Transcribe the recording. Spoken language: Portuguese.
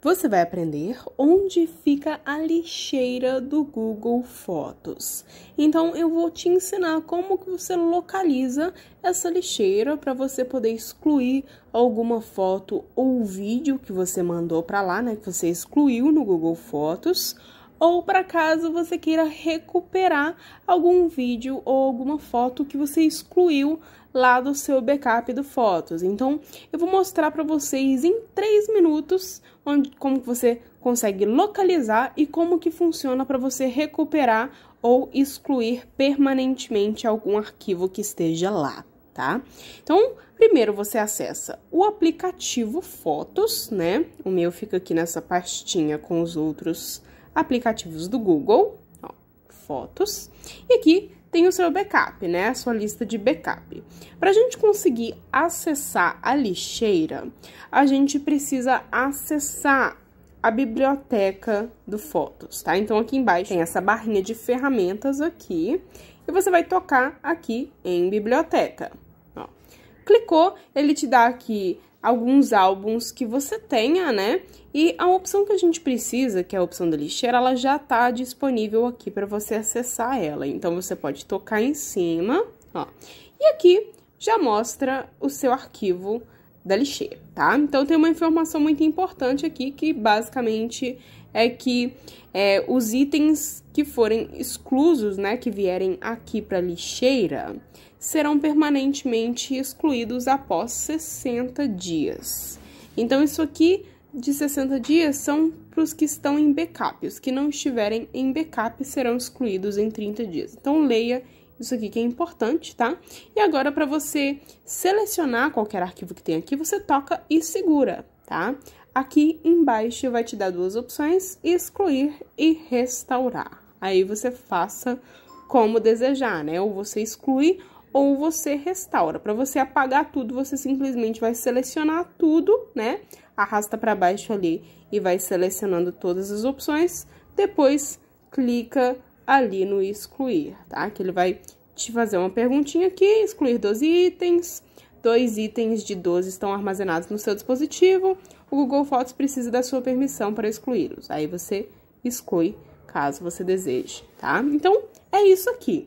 você vai aprender onde fica a lixeira do Google Fotos. Então eu vou te ensinar como que você localiza essa lixeira para você poder excluir alguma foto ou vídeo que você mandou para lá, né, que você excluiu no Google Fotos, ou para caso você queira recuperar algum vídeo ou alguma foto que você excluiu lá do seu backup do Fotos. Então, eu vou mostrar para vocês em 3 minutos onde, como você consegue localizar e como que funciona para você recuperar ou excluir permanentemente algum arquivo que esteja lá, tá? Então, primeiro você acessa o aplicativo Fotos, né? O meu fica aqui nessa pastinha com os outros aplicativos do Google fotos. E aqui tem o seu backup, né? A sua lista de backup. Para a gente conseguir acessar a lixeira, a gente precisa acessar a biblioteca do Fotos, tá? Então, aqui embaixo tem essa barrinha de ferramentas aqui e você vai tocar aqui em biblioteca. Ó. Clicou, ele te dá aqui alguns álbuns que você tenha, né? E a opção que a gente precisa, que é a opção da lixeira, ela já tá disponível aqui para você acessar ela. Então você pode tocar em cima, ó. E aqui já mostra o seu arquivo da lixeira, tá? Então tem uma informação muito importante aqui que basicamente é que é, os itens que forem exclusos, né, que vierem aqui para lixeira, serão permanentemente excluídos após 60 dias. Então isso aqui de 60 dias são para os que estão em backup, os que não estiverem em backup serão excluídos em 30 dias. Então leia isso aqui que é importante, tá? E agora, para você selecionar qualquer arquivo que tem aqui, você toca e segura, tá? Aqui embaixo vai te dar duas opções, excluir e restaurar. Aí você faça como desejar, né? Ou você exclui ou você restaura. Para você apagar tudo, você simplesmente vai selecionar tudo, né? Arrasta para baixo ali e vai selecionando todas as opções. Depois, clica ali no excluir, tá? Que ele vai te fazer uma perguntinha aqui, excluir 12 itens, dois itens de 12 estão armazenados no seu dispositivo, o Google Fotos precisa da sua permissão para excluí-los. Aí você exclui caso você deseje, tá? Então, é isso aqui